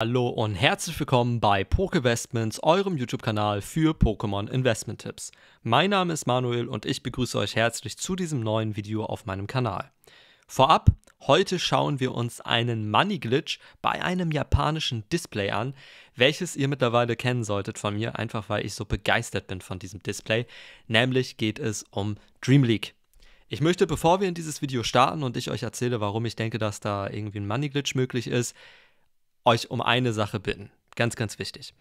Hallo und herzlich willkommen bei Pokevestments, eurem YouTube-Kanal für Pokémon Investment Tipps. Mein Name ist Manuel und ich begrüße euch herzlich zu diesem neuen Video auf meinem Kanal. Vorab, heute schauen wir uns einen Money Glitch bei einem japanischen Display an, welches ihr mittlerweile kennen solltet von mir, einfach weil ich so begeistert bin von diesem Display. Nämlich geht es um Dream League. Ich möchte, bevor wir in dieses Video starten und ich euch erzähle, warum ich denke, dass da irgendwie ein Money Glitch möglich ist, euch um eine Sache bitten. Ganz, ganz wichtig.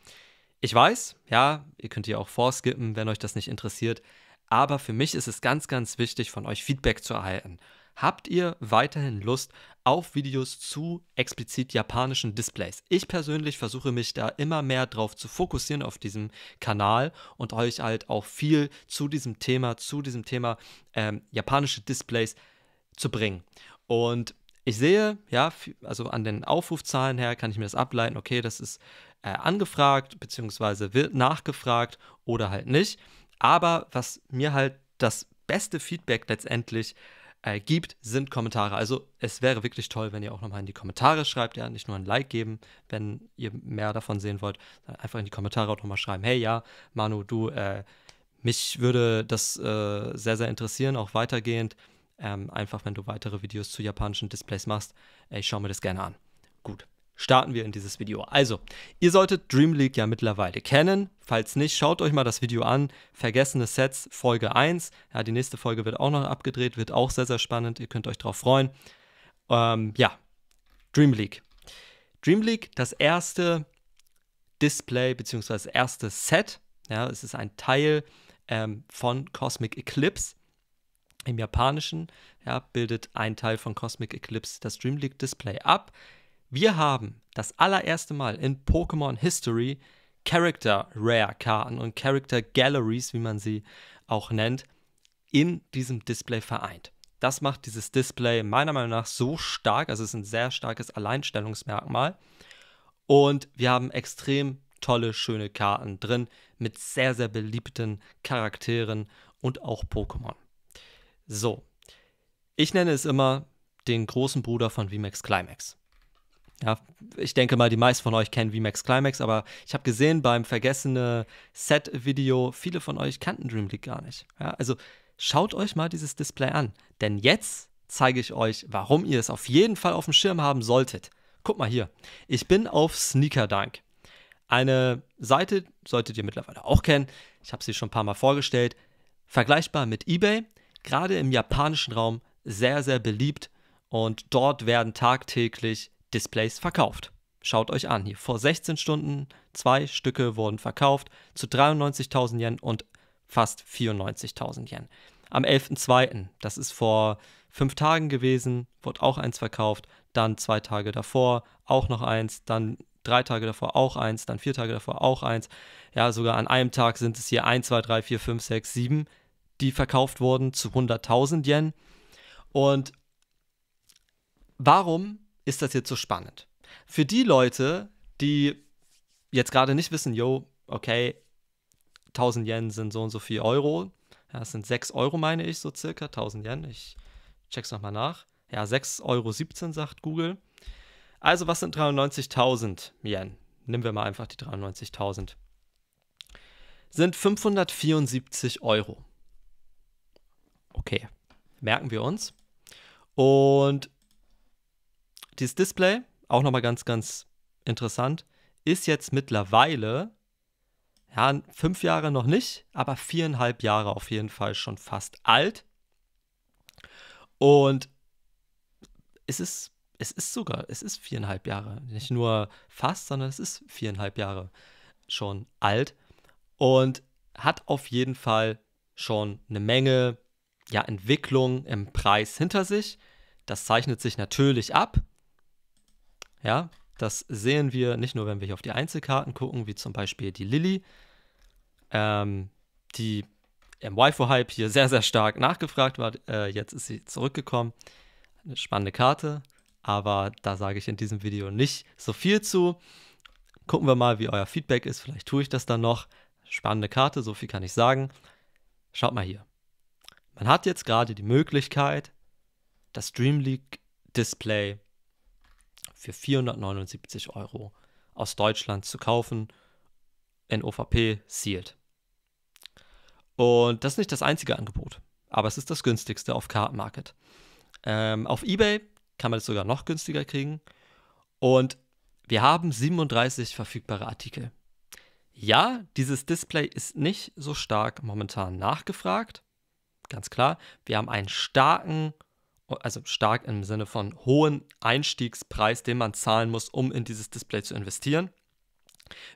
Ich weiß, ja, ihr könnt hier auch vorskippen, wenn euch das nicht interessiert, aber für mich ist es ganz, ganz wichtig, von euch Feedback zu erhalten. Habt ihr weiterhin Lust auf Videos zu explizit japanischen Displays? Ich persönlich versuche mich da immer mehr drauf zu fokussieren auf diesem Kanal und euch halt auch viel zu diesem Thema, zu diesem Thema ähm, japanische Displays zu bringen. Und ich sehe, ja, also an den Aufrufzahlen her kann ich mir das ableiten, okay, das ist äh, angefragt, beziehungsweise wird nachgefragt oder halt nicht. Aber was mir halt das beste Feedback letztendlich äh, gibt, sind Kommentare. Also es wäre wirklich toll, wenn ihr auch nochmal in die Kommentare schreibt, ja, nicht nur ein Like geben, wenn ihr mehr davon sehen wollt, sondern einfach in die Kommentare auch nochmal schreiben, hey ja, Manu, du, äh, mich würde das äh, sehr, sehr interessieren, auch weitergehend ähm, einfach, wenn du weitere Videos zu japanischen Displays machst, ich schaue mir das gerne an. Gut, starten wir in dieses Video. Also, ihr solltet Dream League ja mittlerweile kennen. Falls nicht, schaut euch mal das Video an. Vergessene Sets, Folge 1. Ja, die nächste Folge wird auch noch abgedreht, wird auch sehr, sehr spannend. Ihr könnt euch drauf freuen. Ähm, ja, Dream League. Dream League, das erste Display bzw. erste Set. Ja, es ist ein Teil ähm, von Cosmic Eclipse. Im Japanischen ja, bildet ein Teil von Cosmic Eclipse das Dream Display ab. Wir haben das allererste Mal in Pokémon History Character Rare Karten und Character Galleries, wie man sie auch nennt, in diesem Display vereint. Das macht dieses Display meiner Meinung nach so stark, also es ist ein sehr starkes Alleinstellungsmerkmal. Und wir haben extrem tolle, schöne Karten drin mit sehr, sehr beliebten Charakteren und auch Pokémon. So, ich nenne es immer den großen Bruder von VMAX Climax. Ja, ich denke mal, die meisten von euch kennen VMAX Climax, aber ich habe gesehen beim vergessene Set-Video, viele von euch kannten Dream League gar nicht. Ja, also schaut euch mal dieses Display an, denn jetzt zeige ich euch, warum ihr es auf jeden Fall auf dem Schirm haben solltet. Guck mal hier, ich bin auf Sneaker Dunk. Eine Seite solltet ihr mittlerweile auch kennen. Ich habe sie schon ein paar Mal vorgestellt. Vergleichbar mit eBay, gerade im japanischen Raum sehr, sehr beliebt und dort werden tagtäglich Displays verkauft. Schaut euch an, hier vor 16 Stunden zwei Stücke wurden verkauft zu 93.000 Yen und fast 94.000 Yen. Am 11.02., das ist vor fünf Tagen gewesen, wurde auch eins verkauft, dann zwei Tage davor auch noch eins, dann drei Tage davor auch eins, dann vier Tage davor auch eins. Ja, sogar an einem Tag sind es hier 1, 2, 3, 4, 5, 6, 7, die verkauft wurden, zu 100.000 Yen. Und warum ist das jetzt so spannend? Für die Leute, die jetzt gerade nicht wissen, yo, okay, 1000 Yen sind so und so viel Euro. Ja, das sind 6 Euro, meine ich, so circa, 1000 Yen. Ich check's nochmal nach. Ja, 6,17 Euro, sagt Google. Also, was sind 93.000 Yen? Nehmen wir mal einfach die 93.000. Sind 574 Euro. Okay, merken wir uns. Und dieses Display, auch nochmal ganz, ganz interessant, ist jetzt mittlerweile, ja, fünf Jahre noch nicht, aber viereinhalb Jahre auf jeden Fall schon fast alt. Und es ist, es ist sogar, es ist viereinhalb Jahre. Nicht nur fast, sondern es ist viereinhalb Jahre schon alt. Und hat auf jeden Fall schon eine Menge ja, Entwicklung im Preis hinter sich. Das zeichnet sich natürlich ab. Ja, das sehen wir nicht nur, wenn wir hier auf die Einzelkarten gucken, wie zum Beispiel die Lilly, ähm, die im Waifu-Hype hier sehr, sehr stark nachgefragt war. Äh, jetzt ist sie zurückgekommen. Eine spannende Karte, aber da sage ich in diesem Video nicht so viel zu. Gucken wir mal, wie euer Feedback ist. Vielleicht tue ich das dann noch. Spannende Karte, so viel kann ich sagen. Schaut mal hier. Man hat jetzt gerade die Möglichkeit, das Dream League Display für 479 Euro aus Deutschland zu kaufen, in OVP sealed. Und das ist nicht das einzige Angebot, aber es ist das günstigste auf Card Market. Ähm, auf eBay kann man es sogar noch günstiger kriegen. Und wir haben 37 verfügbare Artikel. Ja, dieses Display ist nicht so stark momentan nachgefragt, ganz klar. Wir haben einen starken, also stark im Sinne von hohen Einstiegspreis, den man zahlen muss, um in dieses Display zu investieren.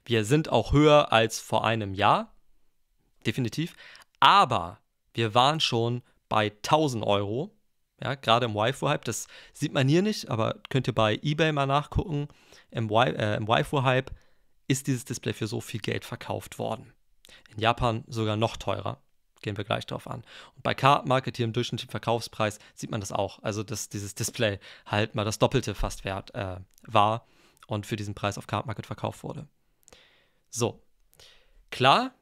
Wir sind auch höher als vor einem Jahr, definitiv. Aber wir waren schon bei 1000 Euro, ja, gerade im waifu-Hype. Das sieht man hier nicht, aber könnt ihr bei eBay mal nachgucken. Im, äh, im waifu-Hype ist dieses Display für so viel Geld verkauft worden. In Japan sogar noch teurer. Gehen wir gleich drauf an. Und bei Card Market hier im durchschnittlichen Verkaufspreis sieht man das auch. Also, dass dieses Display halt mal das Doppelte fast wert äh, war und für diesen Preis auf Card Market verkauft wurde. So. Klar,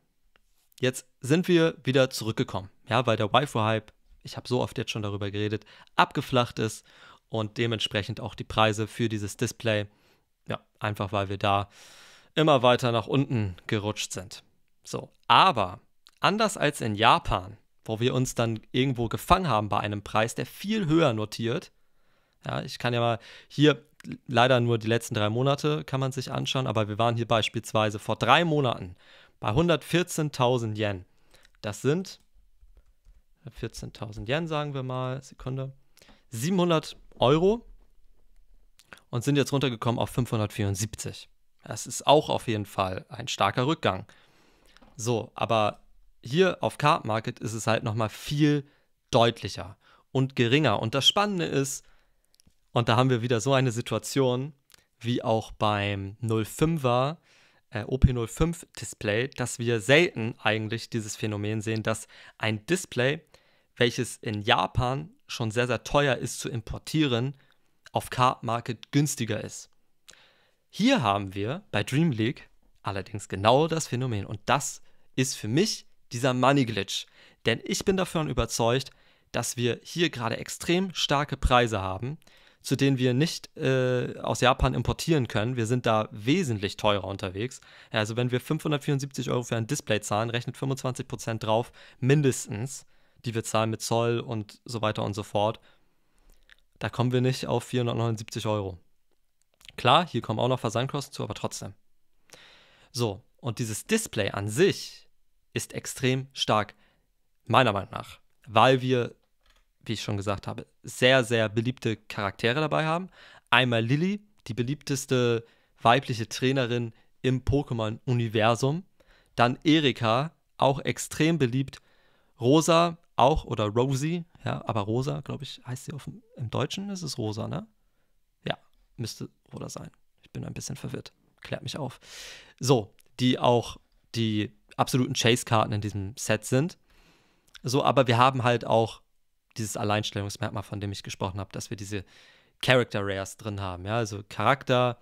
jetzt sind wir wieder zurückgekommen. Ja, weil der Waifu-Hype, ich habe so oft jetzt schon darüber geredet, abgeflacht ist und dementsprechend auch die Preise für dieses Display. Ja, einfach weil wir da immer weiter nach unten gerutscht sind. So, aber anders als in Japan, wo wir uns dann irgendwo gefangen haben bei einem Preis, der viel höher notiert. Ja, ich kann ja mal hier leider nur die letzten drei Monate kann man sich anschauen, aber wir waren hier beispielsweise vor drei Monaten bei 114.000 Yen. Das sind 14.000 Yen, sagen wir mal, Sekunde, 700 Euro und sind jetzt runtergekommen auf 574. Das ist auch auf jeden Fall ein starker Rückgang. So, aber hier auf Card Market ist es halt nochmal viel deutlicher und geringer. Und das Spannende ist, und da haben wir wieder so eine Situation wie auch beim 05er äh, OP05 Display, dass wir selten eigentlich dieses Phänomen sehen, dass ein Display, welches in Japan schon sehr, sehr teuer ist zu importieren, auf Card Market günstiger ist. Hier haben wir bei Dream League allerdings genau das Phänomen und das ist für mich dieser Money Glitch. Denn ich bin davon überzeugt, dass wir hier gerade extrem starke Preise haben, zu denen wir nicht äh, aus Japan importieren können. Wir sind da wesentlich teurer unterwegs. Also wenn wir 574 Euro für ein Display zahlen, rechnet 25% Prozent drauf, mindestens, die wir zahlen mit Zoll und so weiter und so fort. Da kommen wir nicht auf 479 Euro. Klar, hier kommen auch noch Versandkosten zu, aber trotzdem. So, und dieses Display an sich ist extrem stark, meiner Meinung nach, weil wir, wie ich schon gesagt habe, sehr, sehr beliebte Charaktere dabei haben. Einmal Lilly, die beliebteste weibliche Trainerin im Pokémon-Universum. Dann Erika, auch extrem beliebt. Rosa auch oder Rosie, ja, aber Rosa, glaube ich, heißt sie auf, im Deutschen, ist es Rosa, ne? Ja, müsste Rosa sein. Ich bin ein bisschen verwirrt. Klärt mich auf. So, die auch die absoluten Chase-Karten in diesem Set sind. So, aber wir haben halt auch dieses Alleinstellungsmerkmal, von dem ich gesprochen habe, dass wir diese Character Rares drin haben. Ja? Also Charakter,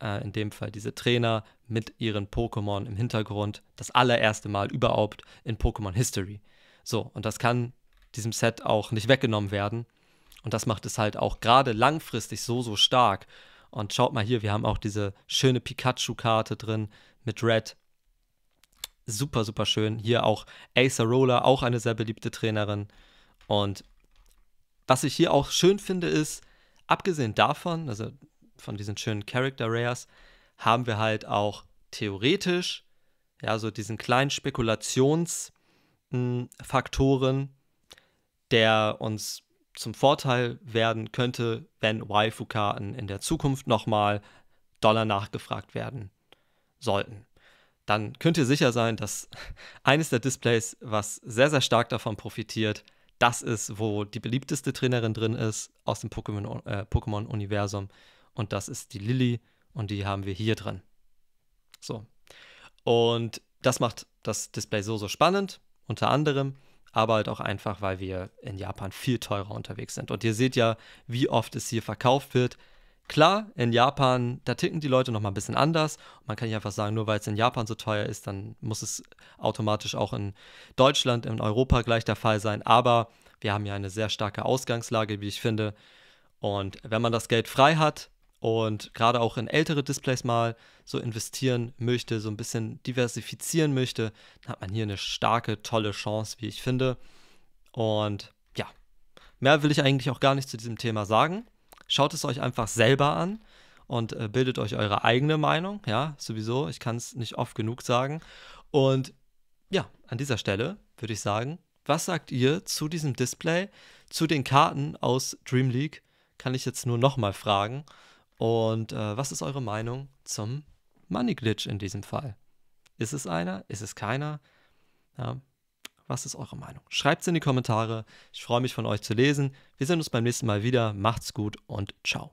äh, in dem Fall diese Trainer mit ihren Pokémon im Hintergrund, das allererste Mal überhaupt in Pokémon History. So, und das kann diesem Set auch nicht weggenommen werden. Und das macht es halt auch gerade langfristig so, so stark. Und schaut mal hier, wir haben auch diese schöne Pikachu-Karte drin mit Red, super, super schön. Hier auch Acer Roller, auch eine sehr beliebte Trainerin. Und was ich hier auch schön finde, ist, abgesehen davon, also von diesen schönen Character Rares, haben wir halt auch theoretisch, ja, so diesen kleinen Spekulationsfaktoren, der uns zum Vorteil werden könnte, wenn Waifu-Karten in der Zukunft nochmal Dollar nachgefragt werden sollten dann könnt ihr sicher sein, dass eines der Displays, was sehr, sehr stark davon profitiert, das ist, wo die beliebteste Trainerin drin ist aus dem äh, Pokémon-Universum. Äh, und das ist die Lilly und die haben wir hier drin. So. Und das macht das Display so, so spannend, unter anderem, aber halt auch einfach, weil wir in Japan viel teurer unterwegs sind. Und ihr seht ja, wie oft es hier verkauft wird. Klar, in Japan, da ticken die Leute noch mal ein bisschen anders. Man kann nicht einfach sagen, nur weil es in Japan so teuer ist, dann muss es automatisch auch in Deutschland, in Europa gleich der Fall sein. Aber wir haben ja eine sehr starke Ausgangslage, wie ich finde. Und wenn man das Geld frei hat und gerade auch in ältere Displays mal so investieren möchte, so ein bisschen diversifizieren möchte, dann hat man hier eine starke, tolle Chance, wie ich finde. Und ja, mehr will ich eigentlich auch gar nicht zu diesem Thema sagen. Schaut es euch einfach selber an und äh, bildet euch eure eigene Meinung. Ja, sowieso. Ich kann es nicht oft genug sagen. Und ja, an dieser Stelle würde ich sagen, was sagt ihr zu diesem Display, zu den Karten aus Dream League? Kann ich jetzt nur nochmal fragen. Und äh, was ist eure Meinung zum Money Glitch in diesem Fall? Ist es einer? Ist es keiner? Ja, was ist eure Meinung? Schreibt es in die Kommentare. Ich freue mich von euch zu lesen. Wir sehen uns beim nächsten Mal wieder. Macht's gut und ciao.